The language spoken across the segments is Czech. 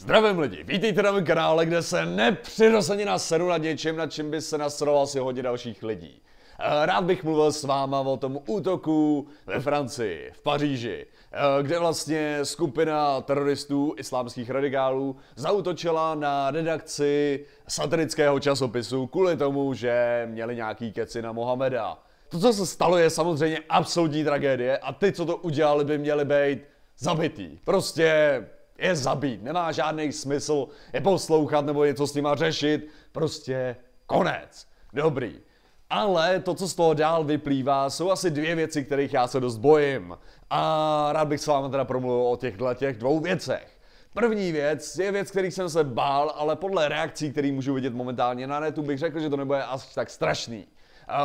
Zdravím lidi, vítejte na mém kanále, kde se nepřirozeně naseru nad něčím, nad čím by se nasroval si hodně dalších lidí. Eh, rád bych mluvil s váma o tom útoku ve Francii, v Paříži, eh, kde vlastně skupina teroristů islámských radikálů zautočila na redakci satirického časopisu kvůli tomu, že měli nějaký keci na Mohameda. To, co se stalo, je samozřejmě absolutní tragédie a ty, co to udělali, by měli být zabitý. Prostě je zabít, nemá žádný smysl je poslouchat nebo něco s nima řešit, prostě konec. Dobrý. Ale to, co z toho dál vyplývá, jsou asi dvě věci, kterých já se dost bojím. A rád bych s vámi teda promluvil o těchto těch dvou věcech. První věc je věc, kterých jsem se bál, ale podle reakcí, které můžu vidět momentálně na netu, bych řekl, že to nebude až tak strašný.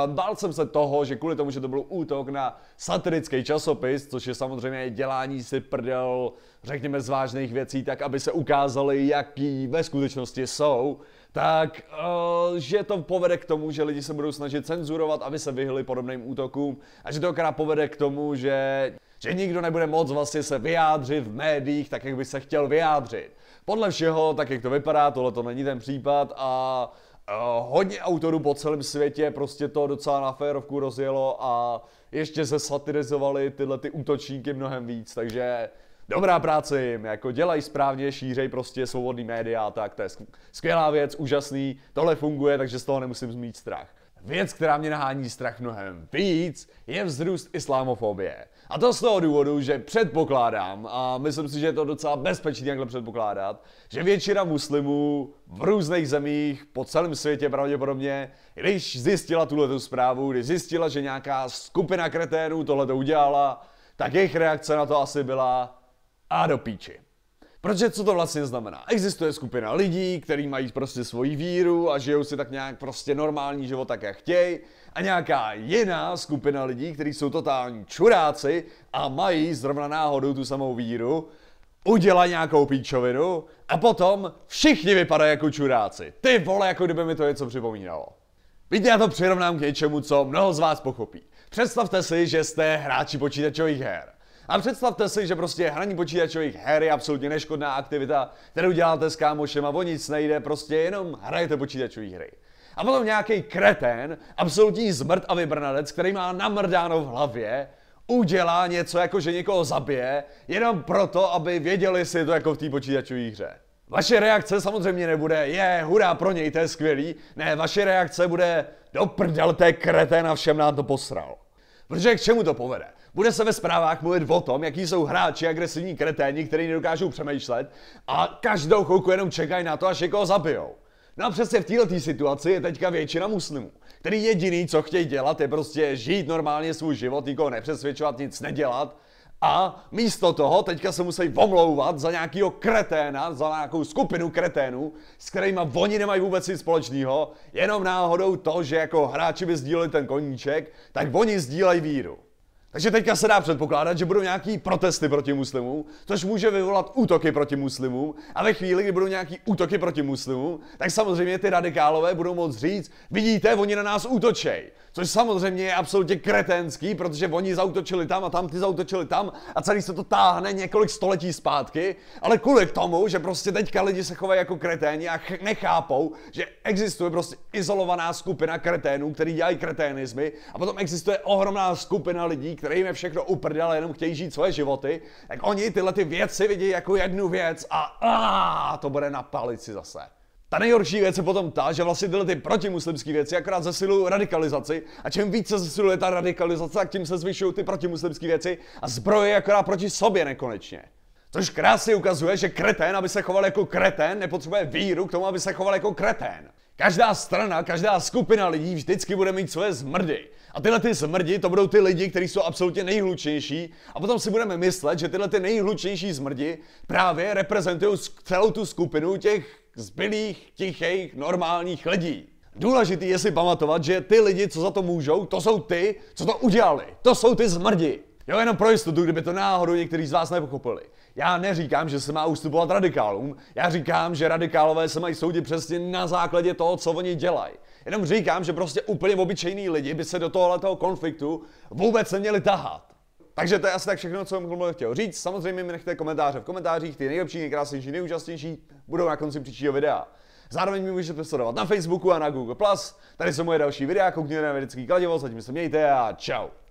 Bál jsem se toho, že kvůli tomu, že to byl útok na satirický časopis, což je samozřejmě dělání si prdel, řekněme, z vážných věcí, tak aby se ukázali, jaký ve skutečnosti jsou, tak eh, že to povede k tomu, že lidi se budou snažit cenzurovat, aby se vyhli podobným útokům a že to akorát povede k tomu, že, že nikdo nebude moc vlastně se vyjádřit v médiích tak, jak by se chtěl vyjádřit. Podle všeho, tak jak to vypadá, tohle to není ten případ a Uh, hodně autorů po celém světě prostě to docela na férovku rozjelo a ještě se satirizovali tyhle ty útočníky mnohem víc, takže dobrá práce jim, jako dělají správně, šířej prostě svobodný média tak, to je skvělá věc, úžasný, tohle funguje, takže z toho nemusím mít strach. Věc, která mě nahání strach mnohem víc, je vzrůst islámofobie. A to z toho důvodu, že předpokládám, a myslím si, že je to docela bezpečné takhle předpokládat, že většina muslimů v různých zemích po celém světě pravděpodobně, když zjistila tuhle zprávu, když zjistila, že nějaká skupina kreténů tohle udělala, tak jejich reakce na to asi byla a do píči. Protože co to vlastně znamená? Existuje skupina lidí, kteří mají prostě svoji víru a žijou si tak nějak prostě normální život, tak jak chtějí, a nějaká jiná skupina lidí, kteří jsou totální čuráci a mají zrovna náhodou tu samou víru, udělá nějakou píčovinu a potom všichni vypadají jako čuráci. Ty vole, jako kdyby mi to něco připomínalo. Víte, já to přirovnám k něčemu, co mnoho z vás pochopí. Představte si, že jste hráči počítačových her. A představte si, že prostě hraní počítačových her je absolutně neškodná aktivita, kterou děláte s kámošem a o nic nejde, prostě jenom hrajete počítačové hry. A potom nějaký kretén, absolutní zmrt a vybrnadec, který má namrdáno v hlavě, udělá něco jako, že někoho zabije, jenom proto, aby věděli si to jako v té počítačové hře. Vaše reakce samozřejmě nebude, je, hurá pro něj, to je skvělý. Ne, vaše reakce bude, do prdel, té kretén a všem nám to posral. Protože k čemu to povede? Bude se ve zprávách mluvit o tom, jaký jsou hráči agresivní kreténi, kteří nedokážou přemýšlet a každou chvilku jenom čekají na to, až někoho zabijou. No a přesně v této situaci je teďka většina muslimů, který jediný, co chtějí dělat, je prostě žít normálně svůj život, nikoho nepřesvědčovat, nic nedělat a místo toho teďka se musí omlouvat za nějakýho kreténa, za nějakou skupinu kreténů, s kterými oni nemají vůbec nic společného, jenom náhodou to, že jako hráči by sdíleli ten koníček, tak oni sdílejí víru. Takže teďka se dá předpokládat, že budou nějaký protesty proti muslimům, což může vyvolat útoky proti muslimům. A ve chvíli, kdy budou nějaký útoky proti muslimům, tak samozřejmě ty radikálové budou moct říct, vidíte, oni na nás útočej. Což samozřejmě je absolutně kretenský, protože oni zautočili tam a tam, ty zautočili tam a celý se to táhne několik století zpátky, ale kvůli tomu, že prostě teďka lidi se chovají jako kreténi a ch- nechápou, že existuje prostě izolovaná skupina kreténů, který dělají kreténismy a potom existuje ohromná skupina lidí, kterým je všechno uprdele, jenom chtějí žít svoje životy, tak oni tyhle ty věci vidí jako jednu věc a, a to bude na palici zase. Ta nejhorší věc je potom ta, že vlastně tyhle ty protimuslimské věci akorát zesilují radikalizaci a čím více zesiluje ta radikalizace, tak tím se zvyšují ty protimuslimské věci a zbroje akorát proti sobě nekonečně. Což krásně ukazuje, že kretén, aby se choval jako kretén, nepotřebuje víru k tomu, aby se choval jako kretén. Každá strana, každá skupina lidí vždycky bude mít svoje zmrdy. A tyhle ty zmrdi, to budou ty lidi, kteří jsou absolutně nejhlučnější. A potom si budeme myslet, že tyhle ty nejhlučnější zmrdi právě reprezentují celou tu skupinu těch zbylých, tichých, normálních lidí. Důležitý je si pamatovat, že ty lidi, co za to můžou, to jsou ty, co to udělali. To jsou ty zmrdi. Jo, jenom pro jistotu, kdyby to náhodou některý z vás nepochopili. Já neříkám, že se má ustupovat radikálům, já říkám, že radikálové se mají soudit přesně na základě toho, co oni dělají. Jenom říkám, že prostě úplně obyčejní lidi by se do tohoto konfliktu vůbec neměli tahat. Takže to je asi tak všechno, co jsem chtěl říct. Samozřejmě mi nechte komentáře v komentářích, ty nejlepší, nejkrásnější, nejúžasnější budou na konci příštího videa. Zároveň mi můžete sledovat na Facebooku a na Google+. Tady jsou moje další videa, koukněte na vědecký kladivo, zatím se mějte a čau.